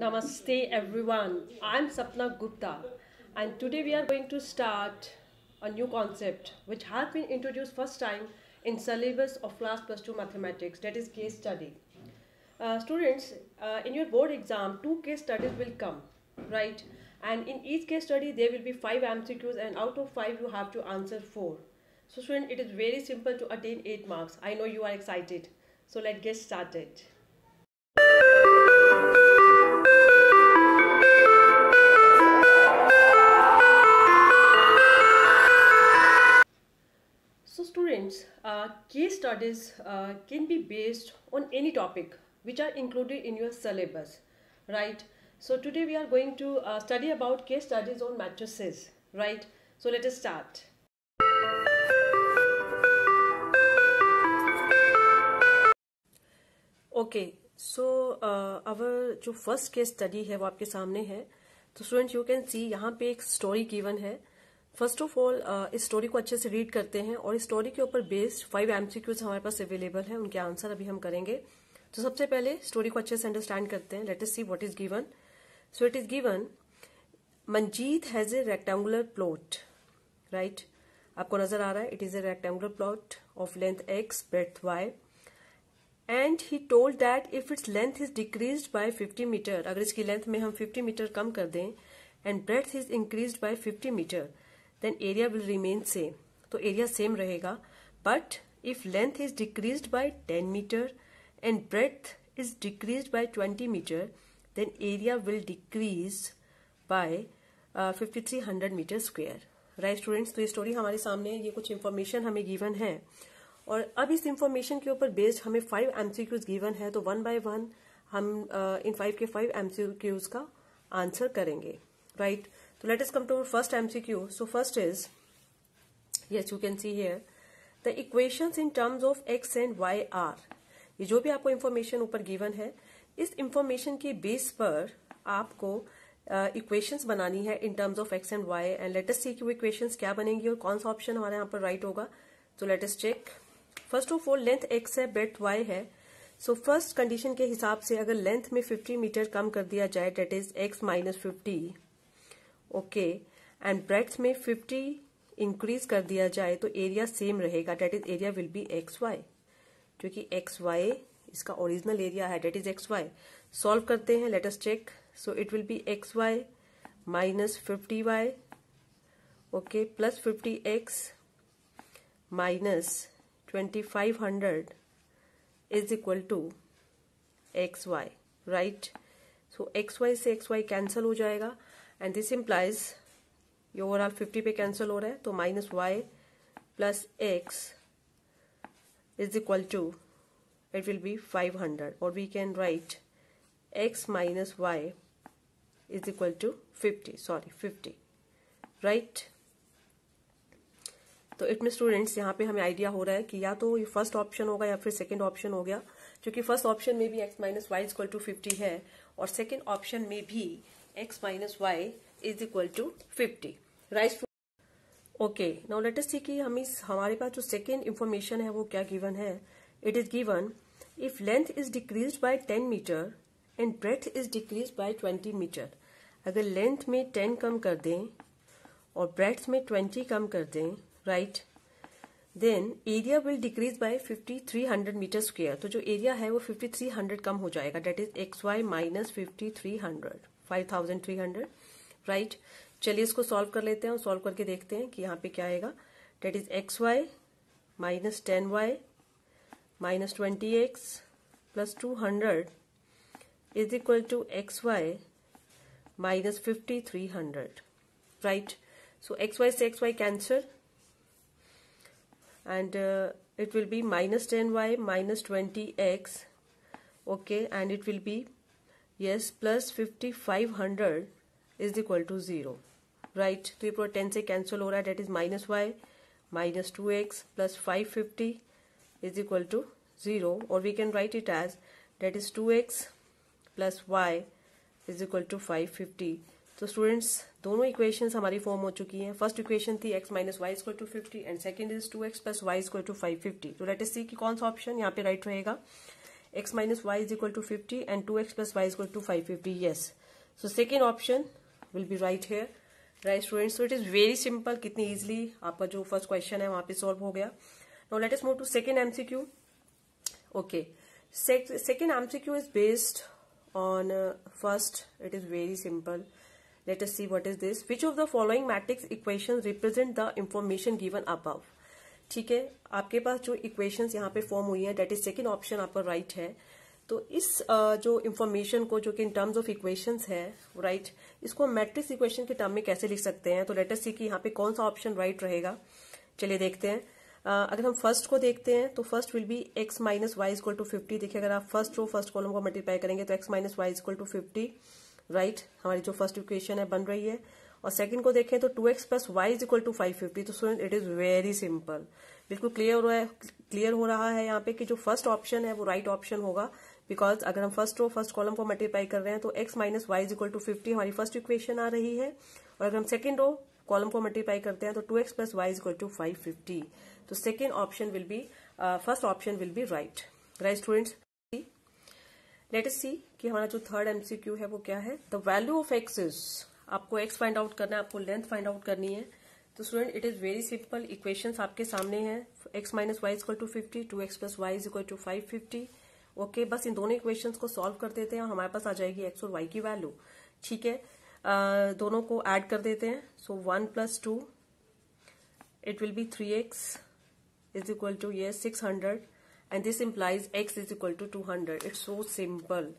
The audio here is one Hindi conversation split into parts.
Namaste everyone. I'm Sapna Gupta and today we are going to start a new concept which has been introduced first time in syllabus of class plus 2 mathematics that is case study. Uh, students, uh, in your board exam, two case studies will come, right? And in each case study, there will be five MCQs and out of five, you have to answer four. So students, it is very simple to attain eight marks. I know you are excited. So let's get started. Sometimes uh, case studies uh, can be based on any topic which are included in your syllabus, right? So today we are going to uh, study about case studies on matrices, right? So let us start. Okay, so uh, our जो first case study है वो आपके सामने है तो students you can see यहाँ पे एक story given है फर्स्ट ऑफ ऑल इस स्टोरी को अच्छे से रीड करते हैं और इस स्टोरी के ऊपर बेस्ड फाइव एमसीक्यूज हमारे पास अवेलेबल है उनके आंसर अभी हम करेंगे तो सबसे पहले स्टोरी को अच्छे से अंडरस्टैंड करते हैं let's see what is given so it is given Manjeet has a rectangular plot right आपको नजर आ रहा है it is a rectangular plot of length X breadth Y and he told that if its length is decrease by 50 metre अगर इसकी लेंथ में हम 50 मीटर कम कर दें and breadth is increase by 50 metre then area will remain same तो एरिया सेम रहेगा but if length is decrease by ten metre and breadth is decrease by twenty metre then area will decrease by fifty three hundred metre square right students तो ये स्टोरी हमारे सामने ये कुछ इन्फॉर्मेशन हमें गिवन है और अब इस इन्फॉर्मेशन के ऊपर बेस्ड हमें five M C Qs given है तो वन बाय वन हम uh, इन फाइव के फाइव एम सी क्यूज का आंसर करेंगे राइट right? तो let us come to our first MCQ. So first is, yes you can see here, the equations in terms of x and y are. ये जो भी आपको इन्फॉर्मेशन ऊपर गिवन है इस इन्फॉर्मेशन के बेस पर आपको इक्वेशंस uh, बनानी है in terms of x and Y and let's see की इक्वेशंस क्या बनेंगी और कौन सा ऑप्शन हमारे यहाँ पर राइट होगा तो let's check first of all length X है ब्रेथ वाई है सो फर्स्ट कंडीशन के हिसाब से अगर लेंथ में 50 मीटर कम कर दिया जाए that is X minus fifty okay and breadth में 50 इंक्रीज कर दिया जाए तो एरिया सेम रहेगा that is area will be X Y क्योंकि एक्स वाई इसका ओरिजिनल एरिया है that is x Y solve करते हैं let's check so it will be X Y minus fifty Y okay plus fifty X minus twenty five hundred is equal to x Y right so X Y से एक्स वाई कैंसिल हो जाएगा एंड दिस इम्प्लाइज ये ओवरऑल फिफ्टी पे कैंसिल हो रहा है तो minus Y plus X is equal to it will be five hundred और we can write X minus Y is equal to fifty sorry fifty right तो इसमें स्टूडेंट्स यहाँ पे हमें आइडिया हो रहा है कि या तो ये फर्स्ट ऑप्शन होगा या फिर सेकंड ऑप्शन हो गया क्योंकि फर्स्ट ऑप्शन में भी X minus Y equal to fifty है और सेकंड ऑप्शन में भी x minus Y is equal to fifty right okay now let us see कि हम इस हमारे पास जो सेकेंड इन्फॉर्मेशन है वो क्या गिवन है it is given if length is decrease by ten metre and breadth is decrease by twenty metre अगर लेंथ में टेन कम कर दें और ब्रेथ में ट्वेंटी कम कर दें right then area will decrease by fifty three hundred metre square तो जो एरिया है वो फिफ्टी थ्री हंड्रेड कम हो जाएगा that is x Y minus fifty three hundred five thousand three hundred right चलिए इसको सॉल्व कर लेते हैं और सॉल्व करके देखते हैं कि यहाँ पे क्या आएगा that is x Y minus ten Y minus twenty X plus two hundred is equal to x Y minus fifty three hundred right so X Y से x Y cancel and it will be minus ten Y minus twenty X okay and it will be yes plus fifty five hundred is equal to zero right तो ये पूरा टेन से कैंसिल हो रहा है that is minus Y minus two X plus five fifty is equal to zero और we can write it as that is two X plus Y is equal to five fifty तो स्टूडेंट्स दोनों इक्वेशन हमारी फॉर्म हो चुकी हैं फर्स्ट इक्वेशन थी X minus Y equal to fifty and second is two X plus Y equal to five fifty तो डेट इज सी की कौन सा ऑप्शन यहाँ पे राइट रहेगा x minus y is equal to 50 and 2x plus y is equal to 550 yes so second option will be right here right student so it is very simple कितनी इजिली आपका जो फर्स्ट क्वेश्चन है वहां पे सॉल्व हो गया now let us move to second MCQ second mcq is based on uh, first it is very simple let us see what is this which of the following matrix equations represent the information given above ठीक है आपके पास जो इक्वेशंस यहाँ पे फॉर्म हुई है डेट इज सेकेंड ऑप्शन आपका राइट है तो इस जो इन्फॉर्मेशन को जो कि इन टर्म्स ऑफ इक्वेशंस है राइट right, इसको हम मैट्रिक्स इक्वेशन के टर्म में कैसे लिख सकते हैं तो लेटर सी कि यहाँ पे कौन सा ऑप्शन राइट right रहेगा चलिए देखते हैं अगर हम फर्स्ट को देखते हैं तो first will be X minus Y equal to fifty देखिए अगर आप फर्स्ट रो फर्स्ट कॉलम को मल्टीप्लाई करेंगे तो X minus Y equal to fifty right हमारी जो फर्स्ट इक्वेशन है बन रही है और सेकंड को देखें तो two X plus Y is equal to five fifty तो student it is very simple बिल्कुल क्लियर हो रहा है क्लियर हो रहा है यहाँ पे कि जो फर्स्ट ऑप्शन है वो राइट right ऑप्शन होगा बिकॉज अगर हम फर्स्ट रो फर्स्ट कॉलम को मल्टीप्लाई कर रहे हैं तो X minus Y is equal to fifty हमारी फर्स्ट इक्वेशन आ रही है और अगर हम सेकेंड रो कॉलम को मल्टीप्लाई करते हैं तो two X plus Y is equal to five fifty तो second option will be first option will be right right students let us see कि हमारा जो थर्ड एमसीक्यू है वो क्या है the value of X is आपको एक्स फाइंड आउट करना है आपको लेंथ फाइंड आउट करनी है तो student it is very simple equation आपके सामने है X minus Y equal to fifty two X plus Y equal to five fifty okay बस इन दोनों इक्वेशन को सॉल्व कर देते हैं और हमारे पास आ जाएगी एक्स और वाई की वैल्यू ठीक है दोनों को एड कर देते हैं so one plus two it will be three X is equal to ये six hundred and this implies x is equal to two hundred it's so simple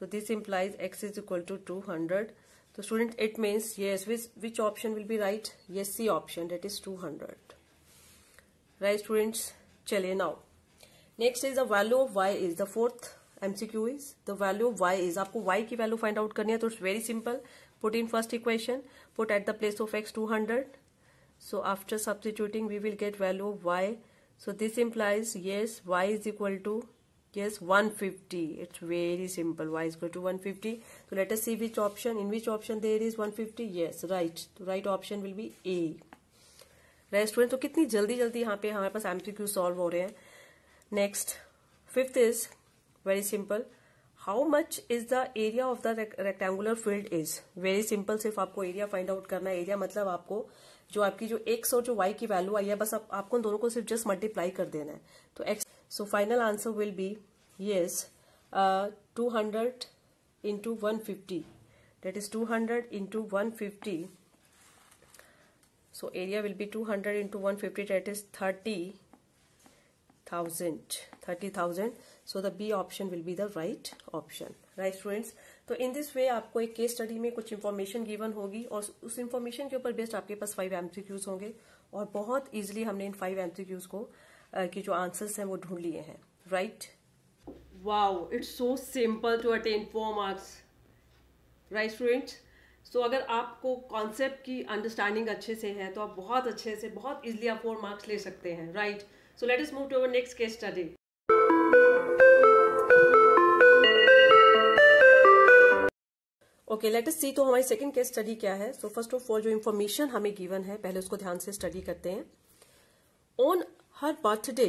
तो this implies x is equal to two hundred तो student it means yes which option will be right yes C option that is two hundred right students चलिए now next is the value of Y is the fourth MCQ is the value of Y is आपको वाई की वैल्यू फाइंड आउट करनी है तो it's very simple in first equation put at the place of X two hundred so after substituting we will get value of Y so this implies yes Y is equal to yes 150 it's very simple y is equal to 150 so let us see which option in which option there is 150 yes right तो right option will be a restaurant तो कितनी जल्दी जल्दी यहाँ पे हमारे पास एमसीक्यू सॉल्व हो रहे हैं next fifth is very simple how much is the area of the rectangular field is very simple सिर्फ आपको एरिया फाइंड आउट करना है एरिया मतलब आपको जो आपकी जो एक्स और जो वाई की वैल्यू आई है बस आप, आपको दोनों को सिर्फ जस्ट मल्टीप्लाई कर देना है तो x so final answer will be yes 200 hundred into one fifty that is two hundred into one fifty so area will be two hundred into one fifty that is thirty thousand thirty thousand so the B option will be the right option right students तो इन दिस वे आपको एक केस स्टडी में कुछ इन्फॉर्मेशन गिवन होगी और उस इन्फॉर्मेशन के ऊपर बेस्ड आपके पास फाइव एमसीक्यूज होंगे और बहुत ईजिली हमने इन फाइव एमसीक्यूज को की जो आंसर्स हैं वो ढूंढ लिए हैं right wow it's so simple to attain four marks right students so अगर आपको कॉन्सेप्ट की अंडरस्टैंडिंग अच्छे से है तो आप बहुत अच्छे से बहुत इजिली आप फोर मार्क्स ले सकते हैं right so let is move to our next case study okay let us see तो हमारी सेकंड केस स्टडी क्या है सो फर्स्ट ऑफ ऑल जो इन्फॉर्मेशन हमें गिवन है पहले उसको ध्यान से स्टडी करते हैं on her birthday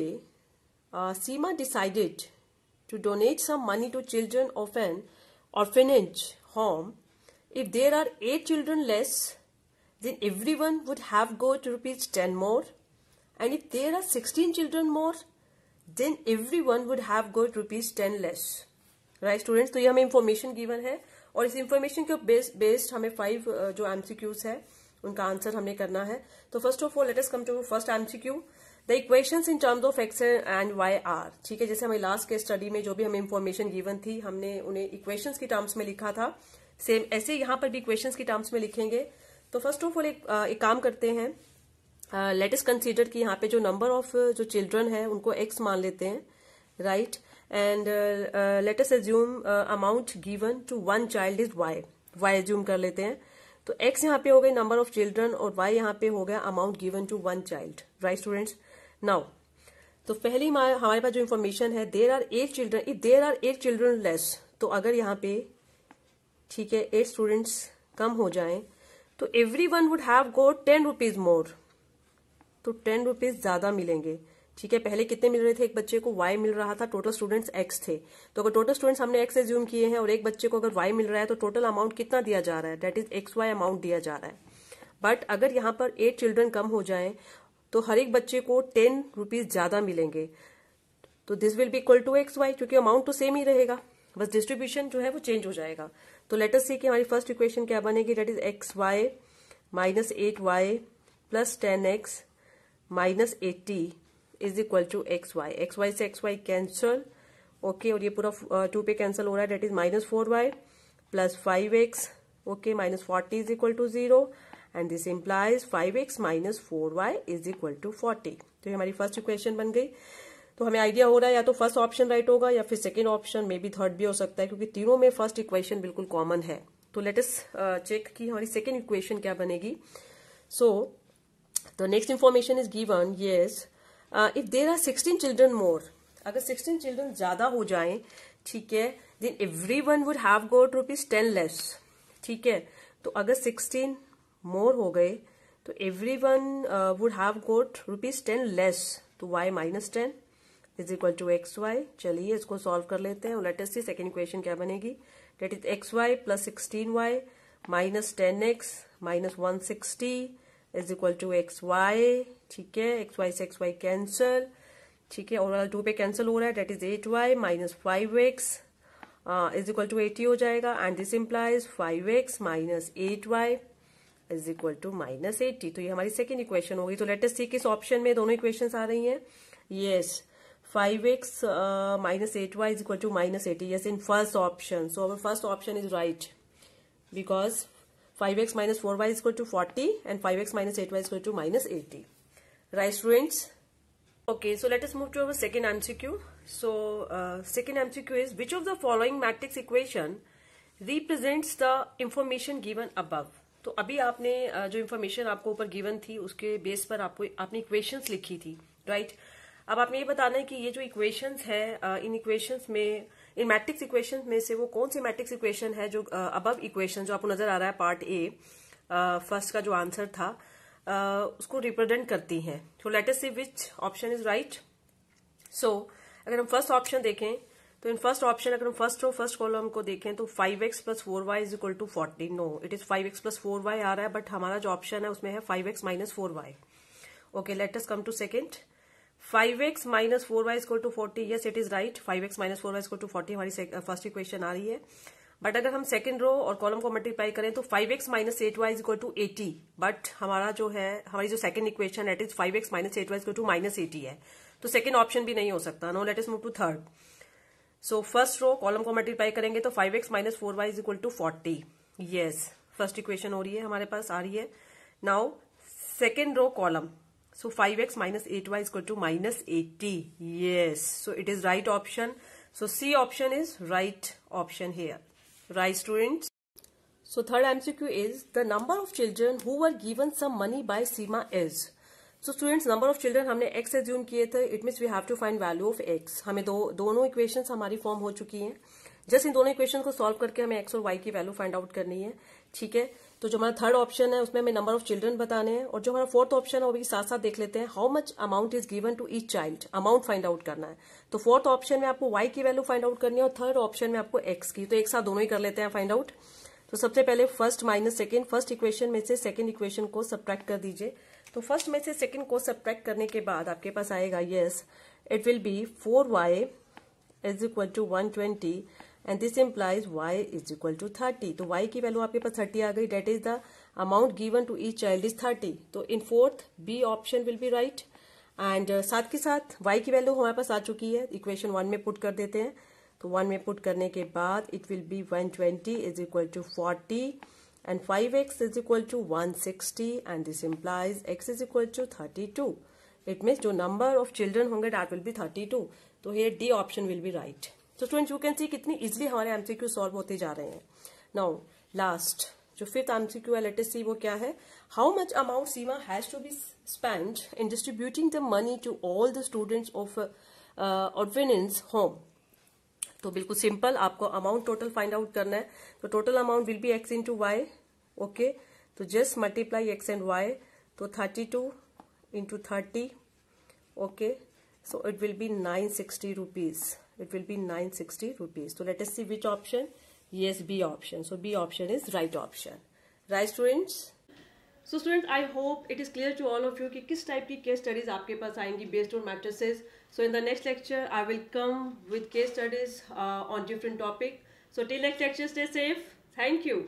Seema decided to donate some money to children of an orphanage home if there are eight children less then everyone would have go to rupees ten more and if there are sixteen children more then everyone would have go rupees ten less right students तो ये हमें इन्फॉर्मेशन गिवन है और इस इन्फॉर्मेशन के बेस्ड हमें फाइव uh, जो एमसीक्यूज है उनका आंसर हमें करना है तो first of all let's come to first MCQ the equation in terms of x and y are ठीक है जैसे हमें लास्ट के स्टडी में जो भी हमें इन्फॉर्मेशन गिवन थी हमने उन्हें इक्वेशन की टर्म्स में लिखा था सेम ऐसे यहां पर भी इक्वेशन की टर्म्स में लिखेंगे तो फर्स्ट ऑफ ऑल एक काम करते हैं लेटेस्ट uh, कंसिडर कि यहाँ पे जो नंबर ऑफ uh, जो चिल्ड्रन है उनको एक्स मान लेते हैं right right? And let assume amount given to one child is y y assume कर लेते हैं तो एक्स यहाँ पे हो गए नंबर ऑफ चिल्ड्रन और वाई यहाँ पे हो गया amount given to one child right students now तो पहली हमारे पास जो इन्फॉर्मेशन है there are eight children if there are eight children less तो अगर यहाँ पे ठीक है एट स्टूडेंट्स कम हो जाएं तो everyone would have go ten rupees more तो टेन रुपीज ज्यादा मिलेंगे ठीक है पहले कितने मिल रहे थे एक बच्चे को वाई मिल रहा था टोटल स्टूडेंट्स एक्स थे तो अगर टोटल स्टूडेंट्स हमने एक्स एज्यूम किए हैं और एक बच्चे को अगर वाई मिल रहा है तो टोटल अमाउंट कितना दिया जा रहा है that is x y amount दिया जा रहा है बट अगर यहां पर एट चिल्ड्रन कम हो जाए तो हर एक बच्चे को टेन रुपीज ज्यादा मिलेंगे तो this will be equal to x Y क्योंकि अमाउंट तो सेम ही रहेगा बस डिस्ट्रीब्यूशन जो है वो चेंज हो जाएगा तो लेटर सी की हमारी फर्स्ट इक्वेशन क्या बनेगी that is x Y minus eight y plus ten x minus eighty is equal to x y x Y से एक्स वाई कैंसल ओके और ये पूरा टू पे कैंसल हो रहा है that is minus four y plus five x okay minus forty is equal to zero and this implies five x minus four y is equal to forty तो ये हमारी फर्स्ट इक्वेशन बन गई तो हमें आइडिया हो रहा है या तो फर्स्ट ऑप्शन राइट होगा या फिर second option may be third भी हो सकता है क्योंकि तीनों में फर्स्ट इक्वेशन बिल्कुल कॉमन है तो लेटेस्ट चेक की हमारी सेकेंड इक्वेशन क्या बनेगी so the next information is given yes if there are sixteen children more अगर सिक्सटीन चिल्ड्रन ज्यादा हो जाए ठीक है then everyone would have got rupees ten less ठीक है तो अगर सिक्सटीन मोर हो गए तो everyone would have got rupees ten less तो y minus ten is equal to x y चलिए इसको सॉल्व कर लेते हैं लेटेस्ट सी सेकेंड क्वेश्चन क्या बनेगी that is x y plus sixteen y minus ten x minus one sixty is equal to x y ठीक है एक्स वाई से एक्स वाई कैंसल ठीक है ओवरऑल टू पे कैंसिल हो रहा है that is eight y minus five x is equal to eighty हो जाएगा and this implies five x minus eight y is equal to minus eighty तो ये हमारी सेकेंड इक्वेशन होगी तो लेटेस्ट सी किस ऑप्शन में दोनों इक्वेशन आ रही हैं yes five x minus eight y is equal to minus eighty yes in first option so our first option is right because five x minus four y is equal to forty and five x minus eight y is equal to minus eighty right students okay so let us move to our second mcq so uh, second mcq is which of the following matrix equation represents the information given above तो अभी आपने uh, जो इन्फॉर्मेशन आपको ऊपर गिवन थी उसके बेस पर आपको आपने इक्वेशंस लिखी थी राइट right? अब आपने ये बताना है कि ये जो इक्वेशंस है uh, इन इक्वेशंस में इन मैट्रिक्स इक्वेशन में से वो कौन सी मैट्रिक्स इक्वेशन है जो अबव uh, इक्वेशन जो आपको नजर आ रहा है पार्ट ए फर्स्ट का जो आंसर था उसको रिप्रेजेंट करती हैं तो let see which option is right so अगर हम फर्स्ट ऑप्शन देखें तो इन फर्स्ट ऑप्शन अगर हम फर्स्ट रो फर्स्ट कॉलम को देखें तो five x plus four y is equal to forty no it is five x plus four y आ रहा है बट हमारा जो ऑप्शन है उसमें है five x minus four y okay let come to second five x minus four y equal to forty yes it is right five x minus four y equal to forty हमारी फर्स्ट इक्वेशन आ रही है बट अगर हम सेकेंड रो और कॉलम को मल्टीप्लाई करें तो five x minus eight y equal to eighty but हमारा जो है हमारी जो second equation that is five x minus eight y equal to minus eighty है तो सेकंड ऑप्शन भी नहीं हो सकता no let is move to third so first row column को मल्टीप्लाई करेंगे तो five x minus four y equal to forty yes first equation हो रही है हमारे पास आ रही है now second row column so five x minus eight y equal to minus eighty yes so it is right option so C option is right option here Right students? So third MCQ is the number of children who were given some money by Seema is. So students number of children हमने एक्स एज्यूम किए थे it means we have to find value of x हमें दो दोनों इक्वेशन हमारी फॉर्म हो चुकी हैं जस्ट इन दोनों इक्वेशन को सॉल्व करके हमें एक्स और वाई की वैल्यू फाइंड आउट करनी है ठीक है तो जो हमारा थर्ड ऑप्शन है उसमें हमें नंबर ऑफ चिल्ड्रन बताने हैं और जो हमारा फोर्थ ऑप्शन है वो भी साथ साथ देख लेते हैं how much amount is given to each child amount find out करना है तो फोर्थ ऑप्शन में आपको वाई की वैल्यू फाइंड आउट करनी है और थर्ड ऑप्शन में आपको एक्स की तो एक साथ दोनों ही कर लेते हैं फाइंड आउट तो सबसे पहले first minus second first equation में से सेकेंड इक्वेशन को सब्ट्रैक्ट कर दीजिए तो फर्स्ट में से सेकेंड को सब्ट्रैक्ट करने के बाद आपके पास आएगा yes it will be four y is equal to one twenty and this implies y is equal to thirty तो वाई की वैल्यू आपके पास थर्टी आ गई that is the amount given to each child is thirty तो in fourth B option will be right and साथ के साथ वाई की वैल्यू हमारे पास आ चुकी है इक्वेशन वन में पुट कर देते हैं तो वन में पुट करने के बाद it will be one twenty is equal to forty and five x is equal to one sixty and this implies x is equal to thirty two it means जो नंबर ऑफ चिल्ड्रन होंगे that will be thirty two तो here D option will be right तो स्टूडेंट यू कैन सी कितनी इजिली हमारे एमसीक्यू सॉल्व होते जा रहे हैं नाउ लास्ट जो फिफ्थ एमसीक्यू है लेटेस्ट सी वो क्या है how much amount Seema has to be spend in distributing the money to all the students of orphanage home तो बिल्कुल सिंपल आपको अमाउंट टोटल फाइंड आउट करना है तो total amount will be x into y okay तो just multiply x and y तो thirty two into thirty okay so it will be nine sixty rupees it will be 960 rupees. So let us see which option. Yes, B option. So B option is right option. Right students? So students, I hope it is clear to all of you that type of case studies you will have based on matrices. So in the next lecture, I will come with case studies uh, on different topics. So till next lecture, stay safe. Thank you.